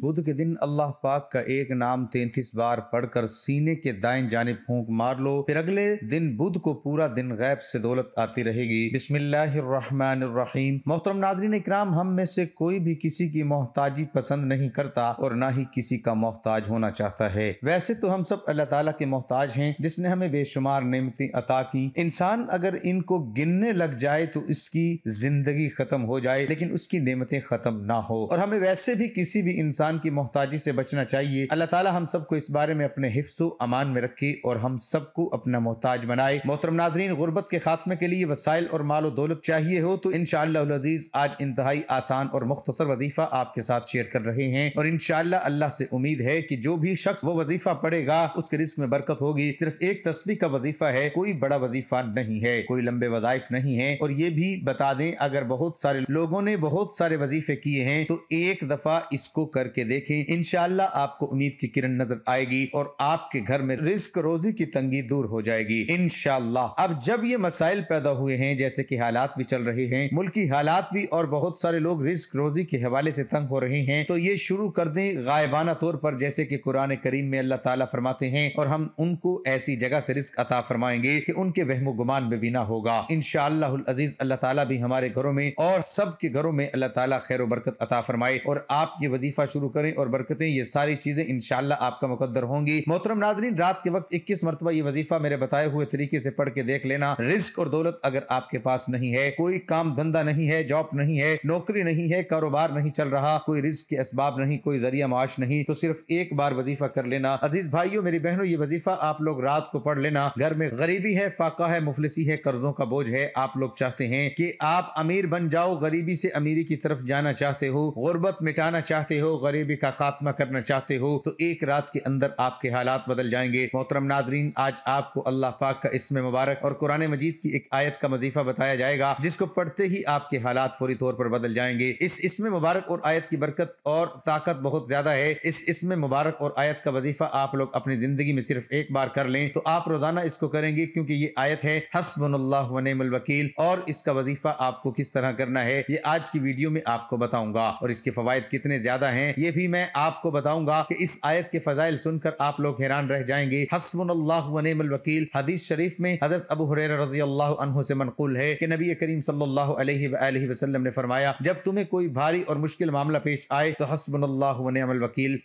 बुध के दिन अल्लाह पाक का एक नाम तैतीस बार पढ़कर सीने के दाएं जानब फूंक मार लो फिर अगले दिन बुध को पूरा दिन गैब से दौलत आती रहेगी बिस्मिल्लाम मोहतरम नाजरीन इकराम हम में से कोई भी किसी की मोहताजी पसंद नहीं करता और ना ही किसी का मोहताज होना चाहता है वैसे तो हम सब अल्लाह तला के मोहताज हैं जिसने हमें बेशुमार नियमती अता की इंसान अगर इनको गिनने लग जाए तो इसकी जिंदगी खत्म हो जाए लेकिन उसकी नियमतें खत्म ना हो और हमें वैसे भी किसी भी इंसान इंसान की मोहताजी से बचना चाहिए अल्लाह ताला हम सबको इस बारे में अपने हिफ्सो अमान में रखे और हम सबको अपना मोहताज बनाए मोहतरम नाजरीन गुर्बत के खात्मे के लिए वसाइल और मालो दौलत चाहिए हो तो इन शजीज़ आज इंतहाई आसान और मुख्तसर वजीफा आपके साथ शेयर कर रहे हैं और इन अल्लाह से उम्मीद है की जो भी शख्स वो वजीफा पड़ेगा उसके रिस्क में बरकत होगी सिर्फ एक तस्वीर का वजीफा है कोई बड़ा वजीफा नहीं है कोई लंबे वजाइफ नहीं है और ये भी बता दें अगर बहुत सारे लोगों ने बहुत सारे वजीफे किए हैं तो एक दफा इसको करके करके देखें इनशाला आपको उम्मीद की किरण नजर आएगी और आपके घर में रिस्क रोजी की तंगी दूर हो जाएगी इनशाला अब जब ये मसाइल पैदा हुए हैं जैसे की हालात भी चल रहे हैं मुल्की हालात भी और बहुत सारे लोग रिस्क रोजी के हवाले ऐसी तंग हो रहे हैं तो ये शुरू कर दे गायबाना तौर पर जैसे की कुरान करीम में अल्लाह तला फरमाते हैं और हम उनको ऐसी जगह से रिस्क अता फरमाएंगे की उनके वहमो गुमान में भी ना होगा इन अजीज अल्लाह तला भी हमारे घरों में और सबके घरों में अल्लाह तला खैर बरकत अता फरमाए और आप ये वजीफा शुरू शुरू करें और बरकतें ये सारी चीज़ें इनशाला आपका मुकदर होंगी मोहतरम नाजरीन रात के वक्त इक्कीस मरतबा ये वजीफा मेरे बताए हुए तरीके से पढ़ के देख लेना रिस्क और दौलत अगर आपके पास नहीं है कोई काम धंधा नहीं है जॉब नहीं है नौकरी नहीं है कारोबार नहीं चल रहा कोई रिस्क के इसबाब नहीं कोई जरिया माश नहीं तो सिर्फ एक बार वजीफा कर लेना अजीज भाइयों मेरी बहनों ये वजीफा आप लोग रात को पढ़ लेना घर में गरीबी है फाका है मुफलसी है कर्जों का बोझ है आप लोग चाहते हैं कि आप अमीर बन जाओ गरीबी से अमीरी की तरफ जाना चाहते हो गुर्बत मिटाना चाहते हो गरीब गरीबी का खात्मा करना चाहते हो तो एक रात के अंदर आपके हालात बदल जाएंगे मोहतरम नादरीन आज आपको अल्लाह पाक का इसमें मुबारक और कुरान मजीद की एक आयत का मजीफा बताया जाएगा जिसको पढ़ते ही आपके हालात फौरी तौर पर बदल जाएंगे इस इसमें मुबारक और आयत की बरकत और ताकत बहुत ज्यादा है इस इसमें मुबारक और आयत का वजीफा आप लोग अपनी जिंदगी में सिर्फ एक बार कर लें तो आप रोजाना इसको करेंगे क्योंकि ये आयत है हसबन और इसका वजीफा आपको किस तरह करना है ये आज की वीडियो में आपको बताऊंगा और इसके फवायद कितने ज्यादा है ये ये भी मैं आपको बताऊंगा कि इस आयत के फजाइल सुनकर आप लोग हैरान रह जाएंगे हसमन हदीस शरीफ में हजरत अब रजी अल्लाह से मनकूल है कि नबी करीम सल्लाम ने फरमाया जब तुम्हें कोई भारी और मुश्किल मामला पेश आए तो हसबल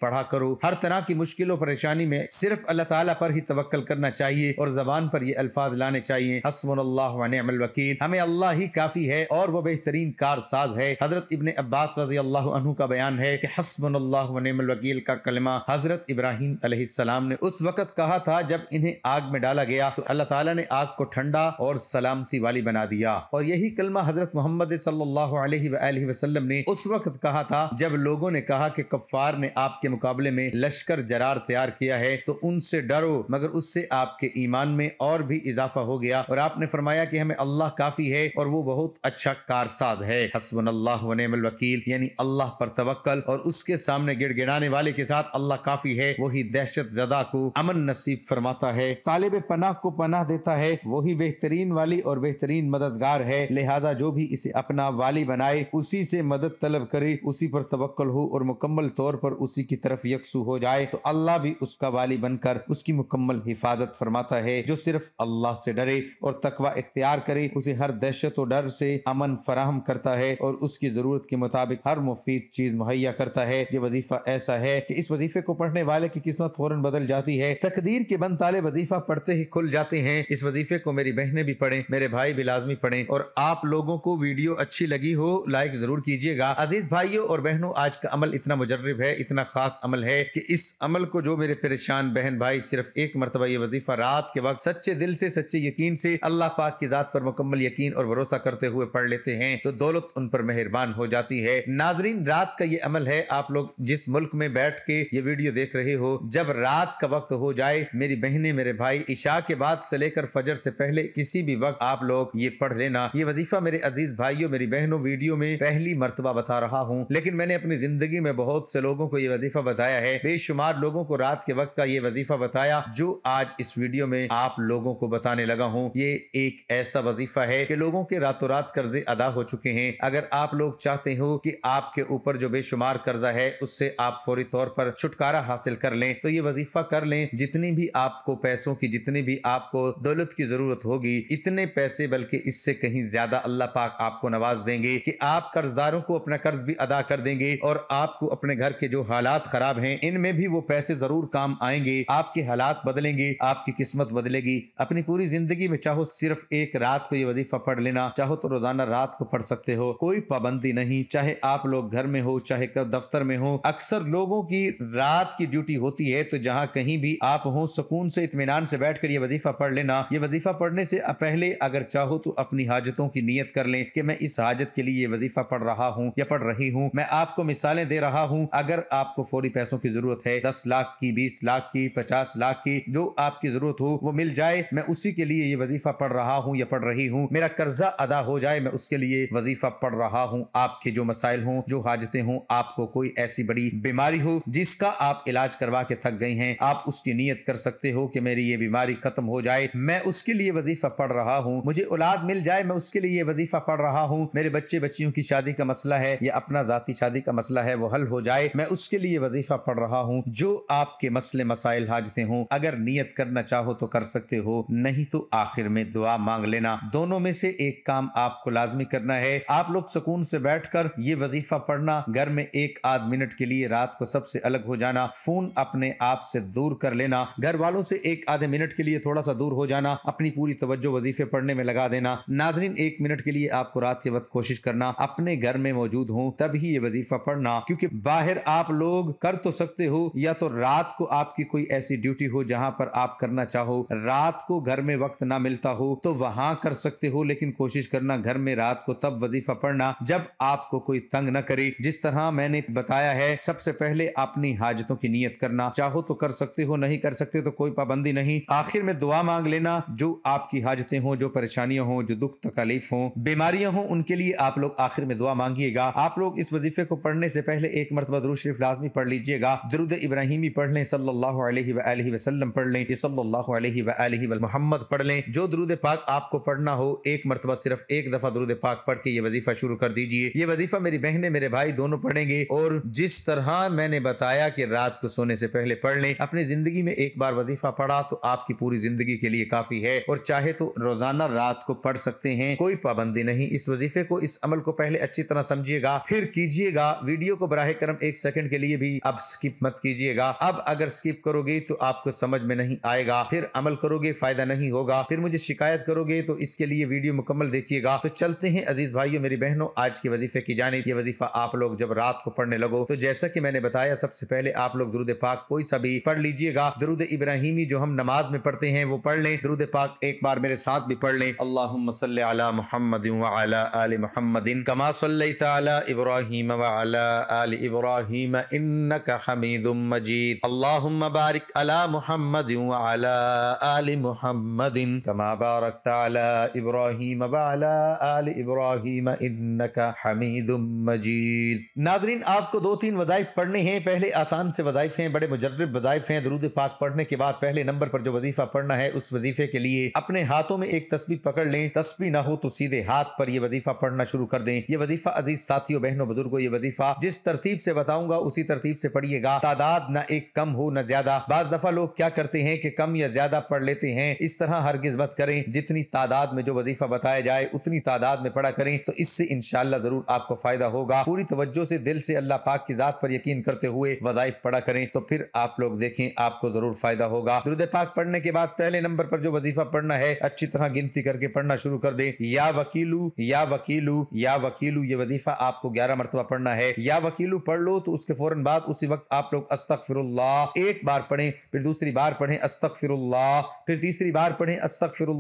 पढ़ा करो हर तरह की मुश्किल और परेशानी में सिर्फ अल्लाह तला पर ही तवक्ल करना चाहिए और जबान पर ये अल्फाज लाने चाहिए हसबल हमें अल्लाह ही काफी है और वो बेहतरीन कारसाज है हजरत इबन अब्बास रजी अल्लाह का बयान है की हसबन वकील का कलमा हजरत इब्राहिम अलैहिस्सलाम ने उस वक़्त कहा था जब इन्हें आग में डाला गया तो अल्लाह ताला ने आग को ठंडा और सलामती वाली बना दिया और यही कलमा हजरत मोहम्मद सल्लल्लाहु अलैहि वसल्लम ने उस वक़्त कहा था जब लोगों ने कहा कि कफ्फार ने आपके मुकाबले में लश्कर जरार तैयार किया है तो उनसे डरो मगर उससे आपके ईमान में और भी इजाफा हो गया और आपने फरमाया कि हमें अल्लाह काफी है और वो बहुत अच्छा कारसाज है हसबन वकील यानी अल्लाह पर तवक्ल और उसके सामने गिड़गिड़ाने वाले के साथ अल्लाह काफी है वही दहशत जदा को अमन नसीब फरमाता है तालिब पनाह को पनाह देता है वही बेहतरीन वाली और बेहतरीन मददगार है लिहाजा जो भी इसे अपना वाली बनाए उसी से मदद तलब करे उसी पर तवक्ल हो और मुकम्मल तौर पर उसी की तरफ यकसू हो जाए तो अल्लाह भी उसका वाली बनकर उसकी मुकम्मल हिफाजत फरमाता है जो सिर्फ अल्लाह से डरे और तकवा इख्तियार करे उसे हर दहशत और डर से अमन फराहम करता है और उसकी जरूरत के मुताबिक हर मुफीद चीज मुहैया करता है ये वजीफा ऐसा है कि इस वजीफे को पढ़ने वाले की किस्मत फौरन बदल जाती है तकदीर के बंद ताले वजीफा पढ़ते ही खुल जाते हैं इस वजीफे को मेरी बहनें भी पढ़े मेरे भाई भी लाजमी पढ़े और आप लोगों को वीडियो अच्छी लगी हो लाइक जरूर कीजिएगा अजीज भाइयों और बहनों आज का अमल इतना मुजरब है इतना खास अमल है की इस अमल को जो मेरे परेशान बहन भाई सिर्फ एक मरतबा ये वजीफा रात के वक्त सच्चे दिल से सच्चे यकीन से अल्लाह पाक की जात पर मुकम्मल यकीन और भरोसा करते हुए पढ़ लेते हैं तो दौलत उन पर मेहरबान हो जाती है नाजरीन रात का ये अमल है आप लोग जिस मुल्क में बैठ के ये वीडियो देख रहे हो जब रात का वक्त हो जाए मेरी बहने मेरे भाई ईशा के बाद से लेकर फजर से पहले किसी भी वक्त आप लोग ये पढ़ लेना ये वजीफा मेरे अजीज भाइयों मेरी बहनों वीडियो में पहली मरतबा बता रहा हूँ लेकिन मैंने अपनी जिंदगी में बहुत से लोगों को ये वजीफा बताया है बेशुमार लोगों को रात के वक्त का ये वजीफा बताया जो आज इस वीडियो में आप लोगों को बताने लगा हूँ ये एक ऐसा वजीफा है कि लोगों के रातों रात कर्जे अदा हो चुके हैं अगर आप लोग चाहते हो कि आपके ऊपर जो बेशुमार कर्जा है है उससे आप फौरी तौर पर छुटकारा हासिल कर लें तो ये वजीफा कर लें जितनी भी आपको पैसों की जितनी भी आपको दौलत की जरूरत होगी इतने पैसे बल्कि इससे कहीं ज्यादा अल्लाह पाक आपको नवाज देंगे कि आप कर्जदारों को अपना कर्ज भी अदा कर देंगे और आपको अपने घर के जो हालात खराब हैं इनमें भी वो पैसे जरूर काम आएंगे आपके हालात बदलेंगे आपकी किस्मत बदलेगी अपनी पूरी जिंदगी में चाहो सिर्फ एक रात को ये वजीफा पढ़ लेना चाहो तो रोजाना रात को पढ़ सकते हो कोई पाबंदी नहीं चाहे आप लोग घर में हो चाहे दफ्तर में में हो अक्सर लोगों की रात की ड्यूटी होती है तो जहाँ कहीं भी आप हो सुकून से इतमान से बैठ कर ये वजीफा पढ़ लेना ये वजीफा पढ़ने से पहले अगर चाहो तो अपनी हाजतों की नीयत कर लें कि मैं इस हाजत के लिए ये वजीफा पढ़ रहा हूँ या पढ़ रही हूँ मैं आपको मिसालें दे रहा हूँ अगर आपको फौरी पैसों की जरूरत है दस लाख की बीस लाख की पचास लाख की जो आपकी जरूरत हो वो मिल जाए मैं उसी के लिए ये वजीफा पढ़ रहा हूँ या पढ़ रही हूँ मेरा कर्जा अदा हो जाए मैं उसके लिए वजीफा पढ़ रहा हूँ आपके जो मसाइल हों जो हाजतें हों आपको कोई ऐसी बड़ी बीमारी हो जिसका आप इलाज करवा के थक गई हैं आप उसकी नीयत कर सकते हो कि मेरी ये बीमारी खत्म हो जाए मैं उसके लिए वजीफा पढ़ रहा हूँ मुझे औलाद मिल जाए मैं उसके लिए ये वजीफा पढ़ रहा हूँ मेरे बच्चे बच्चियों की शादी का मसला है या अपना जाती शादी का मसला है वो हल हो जाए मैं उसके लिए वजीफा पढ़ रहा हूँ जो आपके मसले मसाइल हाजते हों अगर नीयत करना चाहो तो कर सकते हो नहीं तो आखिर में दुआ मांग लेना दोनों में से एक काम आपको लाजमी करना है आप लोग सुकून से बैठ कर ये वजीफा पढ़ना घर में एक आदमी मिनट के लिए रात को सबसे अलग हो जाना फोन अपने आप से दूर कर लेना घर वालों से एक आधे मिनट के लिए थोड़ा सा दूर हो जाना अपनी पूरी तवज्जो वजीफे पढ़ने में लगा देना नाजरीन एक मिनट के लिए आपको रात के वक्त कोशिश करना अपने घर में मौजूद हूँ तभी ये वजीफा पढ़ना क्योंकि बाहर आप लोग कर तो सकते हो या तो रात को आपकी कोई ऐसी ड्यूटी हो जहाँ पर आप करना चाहो रात को घर में वक्त ना मिलता हो तो वहाँ कर सकते हो लेकिन कोशिश करना घर में रात को तब वजीफा पढ़ना जब आपको कोई तंग न करे जिस तरह मैंने बताया बताया है सबसे पहले अपनी हाजतों की नीयत करना चाहो तो कर सकते हो नहीं कर सकते तो कोई पाबंदी नहीं आखिर में दुआ मांग लेना जो आपकी हाजतें हों जो परेशानियां हों जो दुख तकलीफ हों बीमारियां हों उनके लिए आप लोग आखिर में दुआ मांगिएगा आप लोग इस वजीफे को पढ़ने से पहले एक मरतबा दरू शरीफ लाजमी पढ़ लीजिएगा दरुद इब्राहिमी पढ़ लें सल्लल्लाहु अलैहि वसल्लम वसल्लम पढ़ लें सल्लल्लाहु अलैहि वसल्लम व मोहम्मद पढ़ लें जो दरुद पाक आपको पढ़ना हो एक मरतबा सिर्फ एक दफा दरुद पाक पढ़ के ये वजीफा शुरू कर दीजिए ये वजीफा मेरी बहने मेरे भाई दोनों पढ़ेंगे और जिस तरह मैंने बताया कि रात को सोने से पहले पढ़ लें अपनी जिंदगी में एक बार वजीफा पढ़ा तो आपकी पूरी जिंदगी के लिए काफी है और चाहे तो रोजाना रात को पढ़ सकते हैं कोई पाबंदी नहीं इस वजीफे को इस अमल को पहले अच्छी तरह समझिएगा फिर कीजिएगा वीडियो को बराह करम एक सेकंड के लिए भी अब स्किप मत कीजिएगा अब अगर स्किप करोगे तो आपको समझ में नहीं आएगा फिर अमल करोगे फायदा नहीं होगा फिर मुझे शिकायत करोगे तो इसके लिए वीडियो मुकम्मल देखिएगा तो चलते हैं अजीज भाइयों मेरी बहनों आज के वजीफे की जाने ये वजीफा आप लोग जब रात को पढ़ने लगो तो जैसा कि मैंने बताया सबसे पहले आप लोग दरुद पाक कोई सा भी पढ़ लीजिएगा दरुद इब्राहिमी जो हम नमाज में पढ़ते हैं वो पढ़ लें दरुद पाक एक बार मेरे साथ भी पढ़ लें अल्लाह मोहम्मद मोहम्मदिन कमा इब्राहिम इब्राहिम बारिक कमा बारक इब्राहिम इब्राहिम हमीदुम मजीद नाजरीन आपको दो तीन वज़ाइफ पढ़ने हैं पहले आसान से वज़ाइफ हैं बड़े मुजरब वज़ाइफ हैं दरूद पाक पढ़ने के बाद पहले नंबर पर जो वजीफ़ा पढ़ना है उस वजीफे के लिए अपने हाथों में एक तस्वीर पकड़ लें तस्वीर ना हो तो सीधे हाथ पर यह वजीफा पढ़ना शुरू कर दें यह वजीफा अजीज साथियों बहनों बुजुर्गो ये वजीफा जिस तरतीब से बताऊंगा उसी तरतीब से पढ़िएगा तादाद न एक कम हो न ज्यादा बाज दफा लोग क्या करते हैं कि कम या ज्यादा पढ़ लेते हैं इस तरह हर मत करें जितनी तादाद में जो वजीफा बताया जाए उतनी तादाद में पढ़ा करें तो इससे इनशाला जरूर आपको फायदा होगा पूरी तवज्जो से दिल से अल्लाह पाक की जात पर यकीन करते हुए वजाइफ पढ़ा करें तो फिर आप लोग देखें आपको जरूर फायदा होगा दुरुद पाक पढ़ने के बाद पहले नंबर पर जो वजीफा पढ़ना है अच्छी तरह गिनती करके पढ़ना शुरू कर दे या वकीलू या वकीलू या वकीलू ये वजीफा आपको ग्यारह मरतबा पढ़ना है या वकीलू पढ़ लो तो उसके फौरन बाद उसी वक्त आप लोग अस्तक फिर एक बार पढ़े फिर दूसरी बार पढ़े अस्तक फिर फिर तीसरी बार पढ़े अस्तक फिर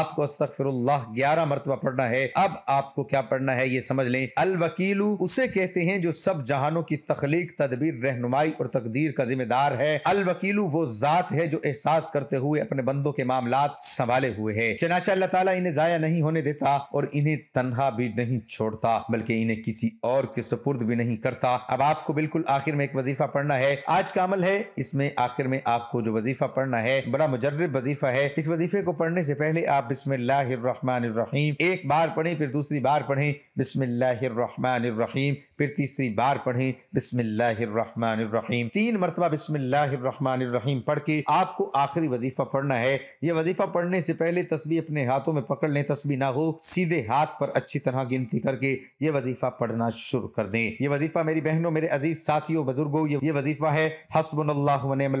आपको अस्तक फिर ग्यारह मरतबा पढ़ना है अब आपको क्या पढ़ना है ये समझ लें अल वकीलू उसे कहते हैं जो सब जान जहानों की तख्लीक तदबीर रहनुमाई और तकदीर का जिम्मेदार है अल वकीलू वो ज़ात है जो एहसास करते हुए अपने बंदों के मामला संभाले हुए है चनाचा अल्लाह ताला इन्हें जाया नहीं होने देता और इन्हें तनहा भी नहीं छोड़ता बल्कि इन्हें किसी और के सुपुर्द भी नहीं करता अब आपको बिल्कुल आखिर में एक वजीफा पढ़ना है आज का अमल है इसमें आखिर में आपको जो वजीफा पढ़ना है बड़ा मुजर्रब वजीफा है इस वजीफे को पढ़ने से पहले आप बिस्मिल्लाम एक बार पढ़ें फिर दूसरी बार पढ़ें बिस्मिल्लाम फिर तीसरी बार पढ़ें बिस्मिल्लाहिर्रहमानिर्रहीम तीन मरतबा बिस्मिल्लाहिर्रहमानिर्रहीम पढ़ के आपको आखिरी वजीफा पढ़ना है यह वजीफा पढ़ने से पहले तस्बी अपने हाथों में पकड़ लें तस्बी ना हो सीधे हाथ पर अच्छी तरह गिनती करके ये वजीफा पढ़ना शुरू कर दें ये वजीफा मेरी बहनों मेरे अजीज साथियों बुजुर्गो ये वजीफा है हसबन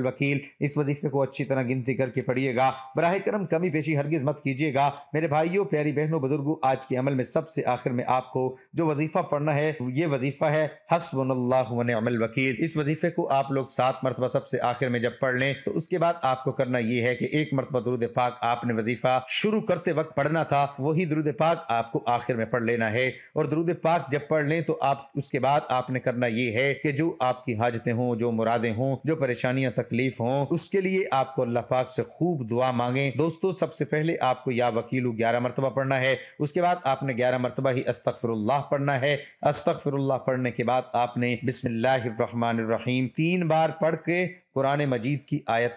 वकील इस वजीफे को अच्छी तरह गिनती करके पढ़िएगा बरह करम कमी पेशी हरगिज मत कीजिएगा मेरे भाइयों प्यारी बहनों बुजुर्गो आज के अमल में सबसे आखिर में आपको जो वजीफा पढ़ना है ये वजीफा है हसब वकील इस वजीफे को आप लोग सात मरतबा सबसे आखिर में जब पढ़ लें तो उसके बाद आपको करना यह है कि एक मरतबा दरुद पाक आपने वजीफा शुरू करते वक्त पढ़ना था वही दरुद पाक आपको आखिर में पढ़ लेना है और दरुद पाक जब पढ़ लें तो आप उसके बाद आपने करना ये है कि जो आपकी हाजतें हों जो मुरादें हों जो परेशानियां तकलीफ हों उसके लिए आपको अल्लाह पाक से खूब दुआ मांगे दोस्तों सबसे पहले आपको या वकील ग्यारह मरतबा पढ़ना है उसके बाद आपने ग्यारह मरतबा ही अस्तफर पढ़ना है अस्तफर पढ़ने के बाद आप आपने बिस्मिल्लाहिर्रहमानिर्रहीम तीन बार पढ़ के कुरान मजीद की आयत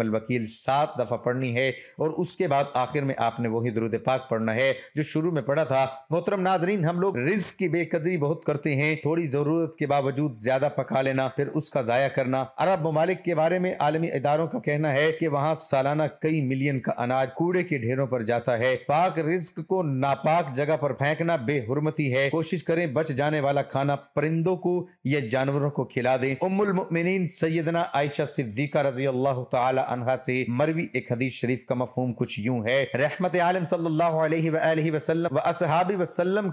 मलवकील सात दफ़ा पढ़नी है और उसके बाद आखिर में आपने वही दरुद पाक पढ़ना है जो शुरू में पढ़ा था मोहतरम नाजरीन हम लोग रिज की बेकदरी बहुत करते हैं थोड़ी ज़रूरत के बावजूद ज़्यादा पका लेना फिर उसका ज़ाया करना अरब ममालिक के बारे में आलमी इदारों का कहना है कि वहाँ सालाना कई मिलियन का अनाज कूड़े के ढेरों पर जाता है पाक रिस्क को नापाक जगह पर फेंकना बेहरमती है कोशिश करें बच जाने वाला खाना परिंदों को या जानवरों को खिला दें उमुल सैदना आयशा सिद्दीका रजी अल्लाह तहा से मरवी एक हदीस शरीफ का मफहम कुछ यूं है रहमत आलम सल्लल्लाहु असहाबी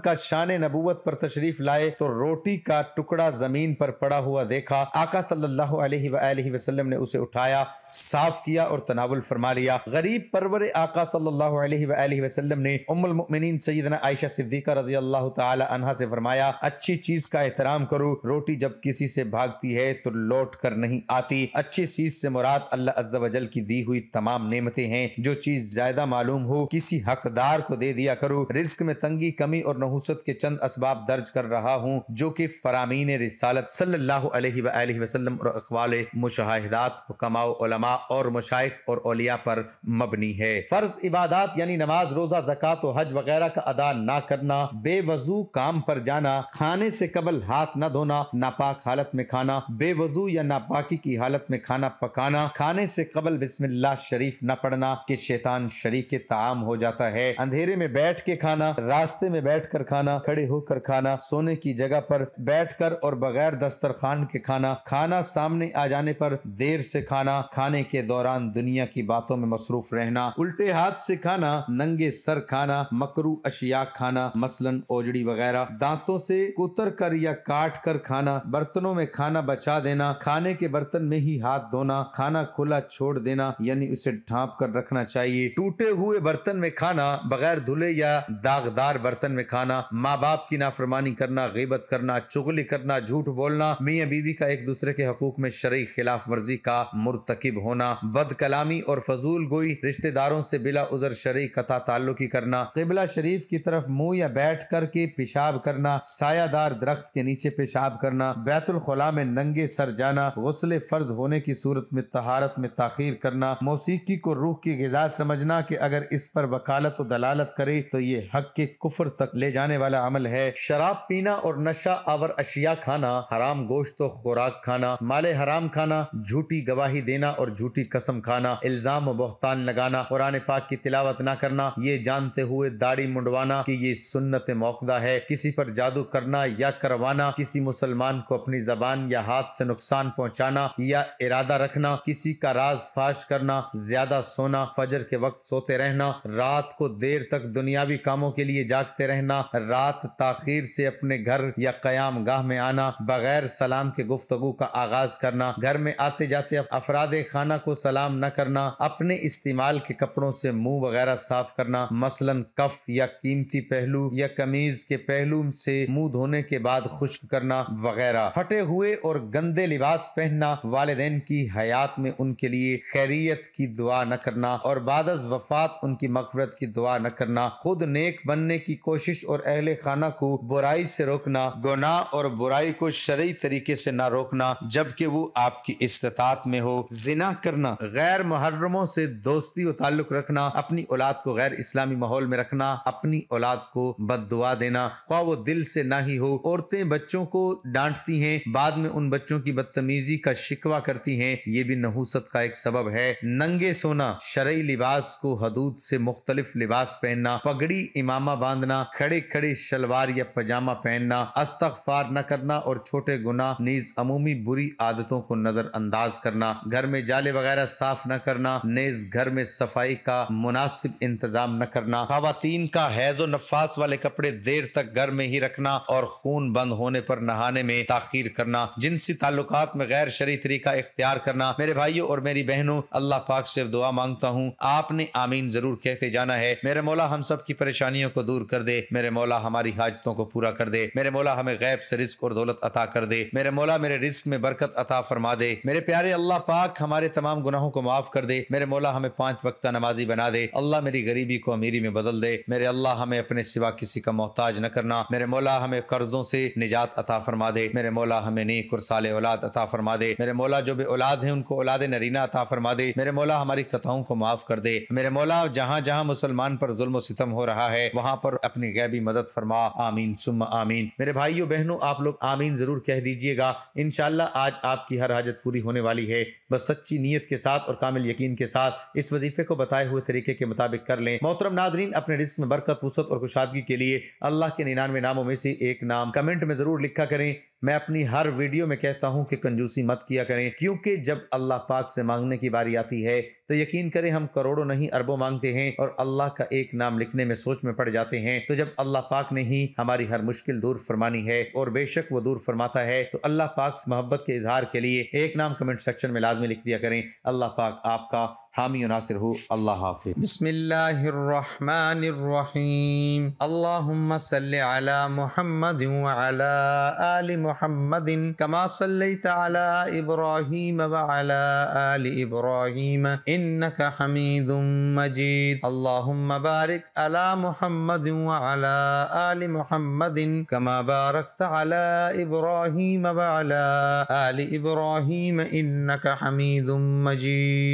का शान नबूत पर तशरीफ लाए तो रोटी का टुकड़ा जमीन पर पड़ा हुआ देखा आका सल्लाम ने उसे उठाया साफ किया और तनावल फरमा लिया गरीब परवर आका सल्लल्लाहु अलैहि वसल्लम ने उम्मुल मुमिनीन सैदना आयशा सिद्दीका रजी अल्लाह तहा से फरमाया अच्छी चीज का एहतराम करो रोटी जब किसी से भागती है तो लौट कर नहीं आती अच्छी चीज से मुराद अल्लाह अज्जा वजल की दी हुई तमाम नेमतें हैं जो चीज ज्यादा मालूम हो किसी हकदार को दे दिया करो रिस्क में तंगी कमी और नहुसत के चंद इसबाब दर्ज कर रहा हूँ जो की फरामीन रिसालत सल्लल्लाहु अलैहि वसल्लम और अखबाल मुशाहिदात कमाओ उलमा और मशाइक और ओलिया पर मबनी है फर्ज इबादत यानी नमाज रोजा जक़ात हज वगैरह का अदा न करना बेवजू काम पर जाना खाने से कबल हाथ न धोना नापाक हालत में खाना बेवजू या नापाकी की हालत में खाना पकाना खाने से कबल बिस्मिल्ला शरीफ न पढ़ना कि शैतान शरीक ताम हो जाता है अंधेरे में बैठ के खाना रास्ते में बैठ कर खाना खड़े होकर खाना सोने की जगह पर बैठ कर और बगैर दस्तरखान के खाना खाना सामने आ जाने पर देर से खाना खाना खाने के दौरान दुनिया की बातों में मसरूफ रहना उल्टे हाथ से खाना नंगे सर खाना मकरू अशिया खाना मसलन ओजड़ी वगैरह दांतों से कुतर कर या काट कर खाना बर्तनों में खाना बचा देना खाने के बर्तन में ही हाथ धोना खाना खुला छोड़ देना यानी उसे ढांप कर रखना चाहिए टूटे हुए बर्तन में खाना बगैर धुले या दागदार बर्तन में खाना माँ बाप की नाफरमानी करना गिबत करना चुगली करना झूठ बोलना मियाँ बीवी का एक दूसरे के हकूक में शर्य खिलाफ वर्जी का मुरतकब होना बद कलामी और फजूल गोई रिश्तेदारों से बिला उजर शरी कथा ताल्लुकी करना किबला शरीफ की तरफ मुंह या बैठ करके पेशाब करना सायादार दरख्त के नीचे पेशाब करना बैतुल खुला में नंगे सर जाना गसले फर्ज होने की सूरत में तहारत में ताखिर करना मौसीकी को रूह की गजा समझना की अगर इस पर वकालत और दलालत करे तो ये हक के कुफर तक ले जाने वाला अमल है शराब पीना और नशा आवर अशिया खाना हराम गोश्त और खुराक खाना माले हराम खाना झूठी गवाही देना और झूठी कसम खाना इल्ज़ाम बहतान लगाना कुरान पाक की तिलावत ना करना ये जानते हुए दाढ़ी मुंडवाना कि ये सुन्नत मौकदा है किसी पर जादू करना या करवाना किसी मुसलमान को अपनी जबान या हाथ से नुकसान पहुंचाना या इरादा रखना किसी का राज फाश करना ज्यादा सोना फजर के वक्त सोते रहना रात को देर तक दुनियावी कामों के लिए जागते रहना रात ताखिर से अपने घर या कयाम गाह में आना बगैर सलाम के गुफ्तगु का आगाज करना घर में आते जाते अफराद खाना को सलाम न करना अपने इस्तेमाल के कपड़ों से मुंह वगैरह साफ करना मसलन कफ या कीमती पहलू या कमीज के पहलू से मुंह धोने के बाद खुश्क करना वगैरह फटे हुए और गंदे लिबास पहनना वालदेन की हयात में उनके लिए खैरियत की दुआ न करना और बाद वफात उनकी मकफरत की दुआ न करना खुद नेक बनने की कोशिश और अहल खाना को बुराई से रोकना गुना और बुराई को शरी तरीके से न रोकना जबकि वो आपकी इस्तात में हो जिना जिना करना गैर मुहर्रमों से दोस्ती और ताल्लुक रखना अपनी औलाद को गैर इस्लामी माहौल में रखना अपनी औलाद को बद दुआ देना ख्वा वो दिल से ना ही हो औरतें बच्चों को डांटती हैं बाद में उन बच्चों की बदतमीजी का शिकवा करती हैं ये भी नहूसत का एक सबब है नंगे सोना शरई लिबास को हदूद से मुख्तलिफ लिबास पहनना पगड़ी इमामा बांधना खड़े खड़े शलवार या पजामा पहनना अस्तफार न करना और छोटे गुना नीज अमूमी बुरी आदतों को नजरअंदाज करना घर में जाले वगैरह साफ न करना नेज घर में सफाई का मुनासिब इंतजाम न करना खातन का हैज व नफास वाले कपड़े देर तक घर में ही रखना और खून बंद होने पर नहाने में तखिर करना जिनसी ताल्लुक में गैर शरी तरीका इख्तियार करना मेरे भाइयों और मेरी बहनों अल्लाह पाक से दुआ मांगता हूँ आपने आमीन जरूर कहते जाना है मेरे मौला हम सब की परेशानियों को दूर कर दे मेरे मौला हमारी हाजतों को पूरा कर दे मेरे मौला हमें गैब से रिस्क और दौलत अता कर दे मेरे मौला मेरे रिस्क में बरकत अता फरमा दे मेरे प्यारे अल्लाह पाक हमारे हमारे तमाम गुनाहों को माफ कर दे मेरे मौला हमें पांच वक्ता नमाजी बना दे अल्लाह मेरी गरीबी को अमीरी में बदल दे मेरे अल्लाह हमें अपने सिवा किसी का मोहताज न करना मेरे मौला हमें कर्जों से निजात अता फरमा दे मेरे मौला हमें नेक और साल औलाद अता फरमा दे मेरे मौला जो भी औलाद है उनको औलाद नरीना अता फरमा दे मेरे मौला हमारी कथाओं को माफ कर दे मेरे मौला जहाँ जहाँ मुसलमान पर जुल्म सितम हो रहा है वहाँ पर अपनी गैबी मदद फरमा आमीन सुम आमीन मेरे भाइयों बहनों आप लोग आमीन जरूर कह दीजिएगा इनशाला आज आपकी हर हाजत पूरी होने वाली है बस सच्ची सच्ची नीयत के साथ और कामिल यकीन के साथ इस वजीफे को बताए हुए तरीके के मुताबिक कर लें मोहतरम नादरीन अपने रिस्क में बरकत वसत और खुशादगी के लिए अल्लाह के निन्यानवे नामों में से एक नाम कमेंट में जरूर लिखा करें मैं अपनी हर वीडियो में कहता हूं कि कंजूसी मत किया करें क्योंकि जब अल्लाह पाक से मांगने की बारी आती है तो यकीन करें हम करोड़ों नहीं अरबों मांगते हैं और अल्लाह का एक नाम लिखने में सोच में पड़ जाते हैं तो जब अल्लाह पाक ने ही हमारी हर मुश्किल दूर फरमानी है और बेशक वो दूर फरमाता है तो अल्लाह पाक मोहब्बत के इजहार के लिए एक नाम कमेंट सेक्शन में लाजमी लिख दिया करें अल्लाह पाक आपका حامي ناصر هو الله حافظ بسم الله الرحمن الرحيم اللهم صل على محمد وعلى آل محمد كما صليت على إبراهيم وعلى آل إبراهيم إنك حميد مجيد اللهم بارك على محمد وعلى آل محمد كما باركت على إبراهيم وعلى آل إبراهيم إنك حميد مجيد